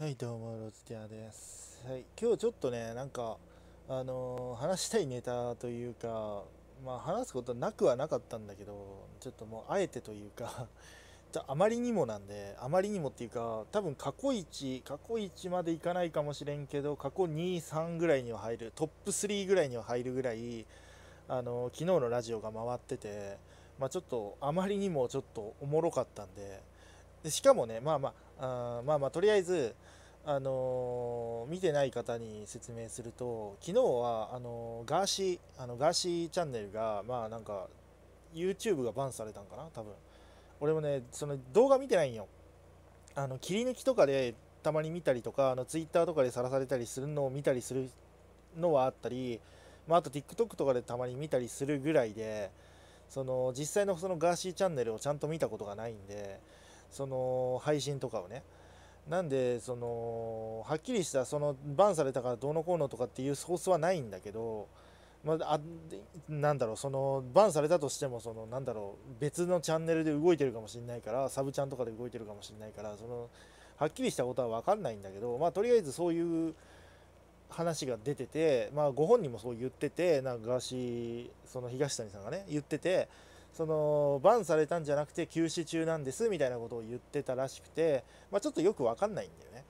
はいどうもロズキャです、はい、今日ちょっとねなんかあのー、話したいネタというかまあ話すことなくはなかったんだけどちょっともうあえてというか あまりにもなんであまりにもっていうか多分過去1過去1までいかないかもしれんけど過去23ぐらいには入るトップ3ぐらいには入るぐらいあのー、昨日のラジオが回っててまあちょっとあまりにもちょっとおもろかったんででしかもねまあまああまあまあとりあえずあのー、見てない方に説明すると昨日はあのー、ガーシーあのガーシーチャンネルがまあなんか YouTube がバンされたんかな多分俺もねその動画見てないんよあの切り抜きとかでたまに見たりとかあの Twitter とかでさらされたりするのを見たりするのはあったり、まあ、あと TikTok とかでたまに見たりするぐらいでその実際のそのガーシーチャンネルをちゃんと見たことがないんでその配信とかをねなんでそのはっきりしたそのバンされたからどうのこうのとかっていうソースはないんだけど、まあ、あなんだろうそのバンされたとしてもそのなんだろう別のチャンネルで動いてるかもしれないからサブチャンとかで動いてるかもしれないからそのはっきりしたことは分かんないんだけど、まあ、とりあえずそういう話が出てて、まあ、ご本人もそう言っててなんかガーシーその東谷さんがね言ってて。そのバンされたんじゃなくて休止中なんですみたいなことを言ってたらしくて、まあ、ちょっとよく分かんないんだよね。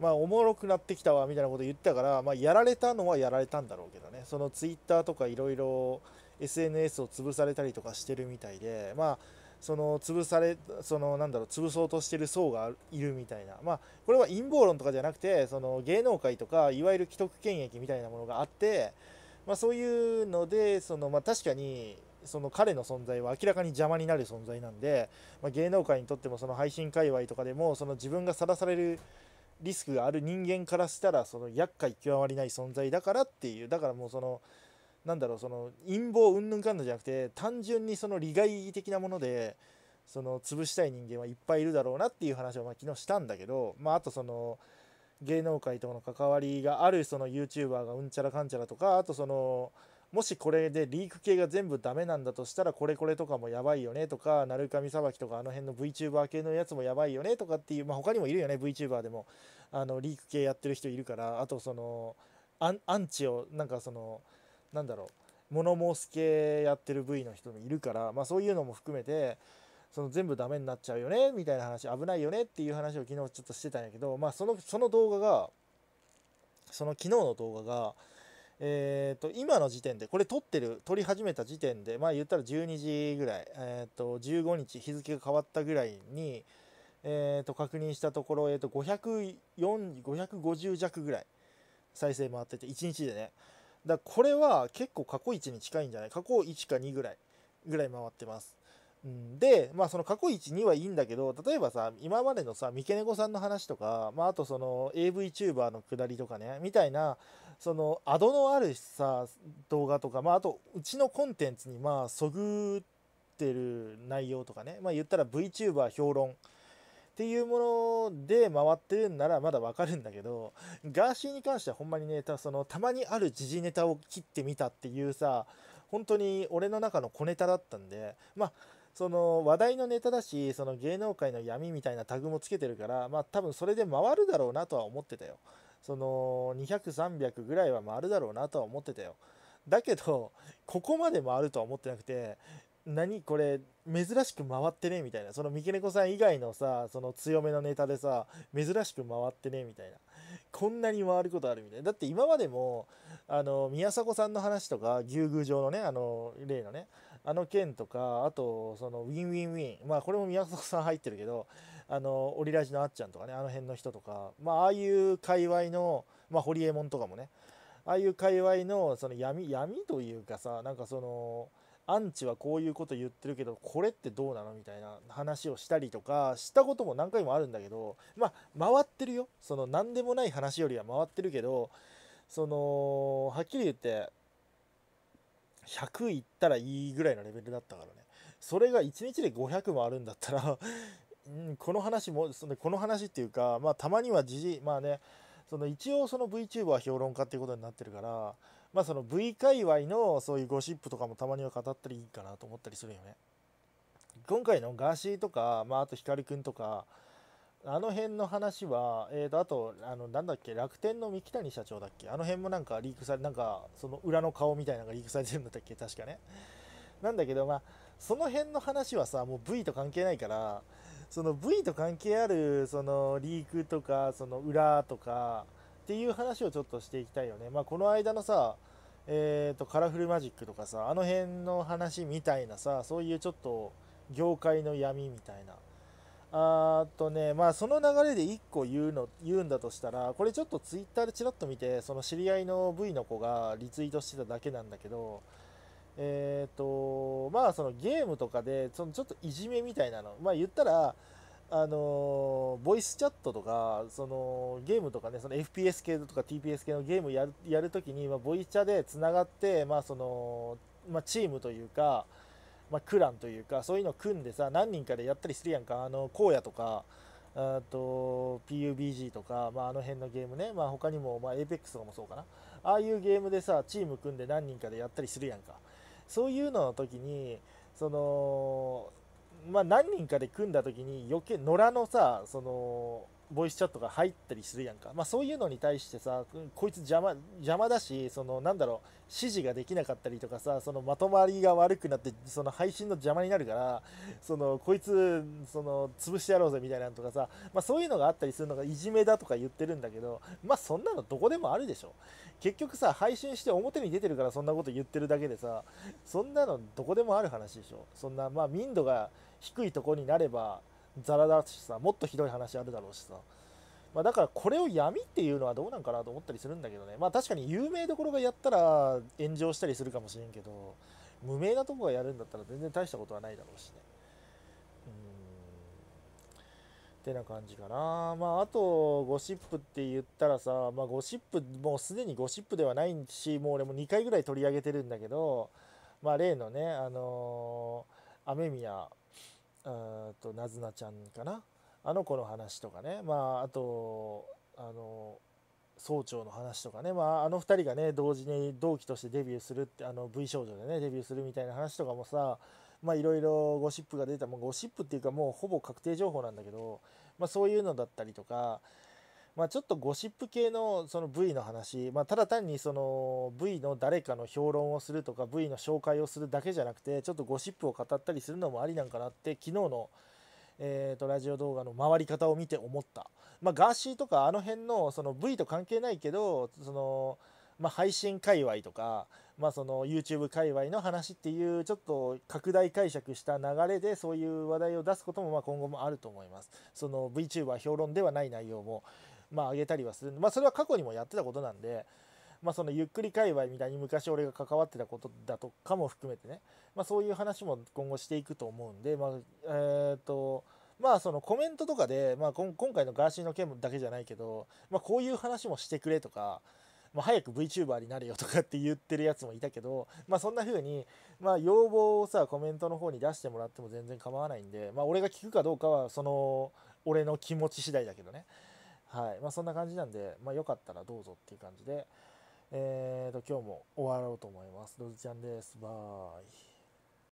まあ、おもろくなってきたわみたいなこと言ったから、まあ、やられたのはやられたんだろうけどね、そのツイッターとかいろいろ SNS を潰されたりとかしてるみたいで、まあ、その潰され、そのなんだろう、潰そうとしてる層がいるみたいな、まあ、これは陰謀論とかじゃなくて、その芸能界とか、いわゆる既得権益みたいなものがあって、まあ、そういうので、そのまあ、確かに、その彼の存在は明らかに邪魔になる存在なんで、まあ、芸能界にとってもその配信界隈とかでもその自分がさらされるリスクがある人間からしたらその厄介極まりない存在だからっていうだからもうそのなんだろうその陰謀うんぬんかんぬんじゃなくて単純にその利害的なものでその潰したい人間はいっぱいいるだろうなっていう話をまあ昨日したんだけど、まあ、あとその芸能界との関わりがあるその YouTuber がうんちゃらかんちゃらとかあとその。もしこれでリーク系が全部ダメなんだとしたらこれこれとかもやばいよねとか鳴神さばきとかあの辺の VTuber 系のやつもやばいよねとかっていう、まあ、他にもいるよね VTuber でもあのリーク系やってる人いるからあとそのアンチをなんかそのなんだろう物申す系やってる V の人もいるから、まあ、そういうのも含めてその全部ダメになっちゃうよねみたいな話危ないよねっていう話を昨日ちょっとしてたんやけど、まあ、そのその動画がその昨日の動画がえーと、今の時点でこれ撮ってる撮り始めた時点でまあ言ったら12時ぐらい、えーと、15日日付が変わったぐらいに、えーと、と確認したところ、えー、と550弱ぐらい再生回ってて1日でねだこれは結構過去1に近いんじゃない過去1か2ぐらいぐらい回ってますで、まあ、その過去1、2はいいんだけど、例えばさ、今までのさ、三毛猫さんの話とか、まあ、あとその AVTuber のくだりとかね、みたいな、そのアドのあるさ、動画とか、まあ、あと、うちのコンテンツに、まあ、そぐってる内容とかね、まあ、言ったら VTuber 評論っていうもので回ってるんならまだわかるんだけど、ガーシーに関してはほんまにね、たそのたまにある時事ネタを切ってみたっていうさ、本当に俺の中の小ネタだったんで、まあ、その話題のネタだしその芸能界の闇みたいなタグもつけてるからまあ多分それで回るだろうなとは思ってたよその200300ぐらいは回るだろうなとは思ってたよだけどここまで回るとは思ってなくて何これ珍しく回ってねみたいなその三毛猫さん以外のさその強めのネタでさ珍しく回ってねみたいなこんなに回ることあるみたいなだって今までもあの宮迫さんの話とか牛宮城のねあの例のねあの件とか、あと、その、ウィンウィンウィン。まあ、これも宮迫さん入ってるけど、あの、オリラジのあっちゃんとかね、あの辺の人とか、まあ、ああいう界隈の、まあ、ホリエモンとかもね、ああいう界隈の、その闇、闇というかさ、なんかその、アンチはこういうこと言ってるけど、これってどうなのみたいな話をしたりとか、したことも何回もあるんだけど、まあ、回ってるよ。その、何でもない話よりは回ってるけど、その、はっきり言って、100いったらいいぐらいのレベルだったからねそれが1日で500もあるんだったら うん、この話もそのこの話っていうか、まあ、たまにはじじまあねその一応その VTuber 評論家っていうことになってるから、まあ、その V 界隈のそういうゴシップとかもたまには語ったりいいかなと思ったりするよね。今回のガーシーとか、まあ、あと光くんとかあの辺の話は、えーと、あとあのなんだっけ楽天の三木谷社長だっけあの辺もなんかリークされなんかその裏の顔みたいなのがリークされてるんだっけ確かねなんだけどまあその辺の話はさもう V と関係ないからその V と関係あるそのリークとかその裏とかっていう話をちょっとしていきたいよねまあこの間のさえーとカラフルマジックとかさあの辺の話みたいなさそういうちょっと業界の闇みたいなあとね、まあ、その流れで1個言うの言うんだとしたら、これちょっとツイッターでちらっと見て、その知り合いの V の子がリツイートしてただけなんだけど、えっ、ー、と、まあ、そのゲームとかで、そのちょっといじめみたいなの、まあ、言ったら、あのボイスチャットとか、そのゲームとかね、その FPS 系とか TPS 系のゲームやるやるときに、まあ、ボイチャでつながって、まあ、その、まあ、チームというか、まあ、クランというかそういうのを組んでさ何人かでやったりするやんかあの荒野とかあと PUBG とか、まあ、あの辺のゲームね、まあ、他にも、まあ、APEX とかもそうかなああいうゲームでさチーム組んで何人かでやったりするやんかそういうのの時にそのまあ何人かで組んだ時に余計野良のさそのボイスチャットが入ったりするやんか。まあそういうのに対してさ、こいつ邪魔、邪魔だし、そのなんだろう、指示ができなかったりとかさ、そのまとまりが悪くなって、その配信の邪魔になるから、そのこいつ、その潰してやろうぜみたいなのとかさ、まあそういうのがあったりするのがいじめだとか言ってるんだけど、まあそんなのどこでもあるでしょ。結局さ、配信して表に出てるからそんなこと言ってるだけでさ、そんなのどこでもある話でしょ。そんな、まあ民度が低いとこになれば、ザラだしさもっとひどい話あるだろうしさ、まあ、だからこれを闇っていうのはどうなんかなと思ったりするんだけどねまあ確かに有名どころがやったら炎上したりするかもしれんけど無名なとこがやるんだったら全然大したことはないだろうしねうんてな感じかなまああとゴシップって言ったらさまあゴシップもうすでにゴシップではないしもう俺も2回ぐらい取り上げてるんだけどまあ例のねあのー、雨宮あとなずなちゃんかなあの子の話とかねまああとあの総長の話とかね、まあ、あの2人がね同時に同期としてデビューするってあの V 少女でねデビューするみたいな話とかもさいろいろゴシップが出た、まあ、ゴシップっていうかもうほぼ確定情報なんだけど、まあ、そういうのだったりとかまあ、ちょっとゴシップ系のその V の話、まあ、ただ単にその V の誰かの評論をするとか V の紹介をするだけじゃなくてちょっとゴシップを語ったりするのもありなんかなって昨日の、えー、とラジオ動画の回り方を見て思った、まあ、ガーシーとかあの辺のその V と関係ないけどその、まあ、配信界隈とか、まあ、その YouTube 界隈の話っていうちょっと拡大解釈した流れでそういう話題を出すこともまあ今後もあると思いますその VTuber 評論ではない内容もまあ、上げたりはする、まあ、それは過去にもやってたことなんで、まあ、そのゆっくり界隈みたいに昔俺が関わってたことだとかも含めてね、まあ、そういう話も今後していくと思うんで、まあ、えー、っと、まあそのコメントとかで、まあ、今回のガーシーの件だけじゃないけど、まあ、こういう話もしてくれとか、まあ、早く VTuber になるよとかって言ってるやつもいたけど、まあ、そんな風に、まあ、要望をさコメントの方に出してもらっても全然構わないんで、まあ、俺が聞くかどうかはその俺の気持ち次第だけどね、はいまあ、そんな感じなんで、まあ、よかったらどうぞっていう感じで、えーと、今日も終わろうと思います。ロズちゃんです。バイ。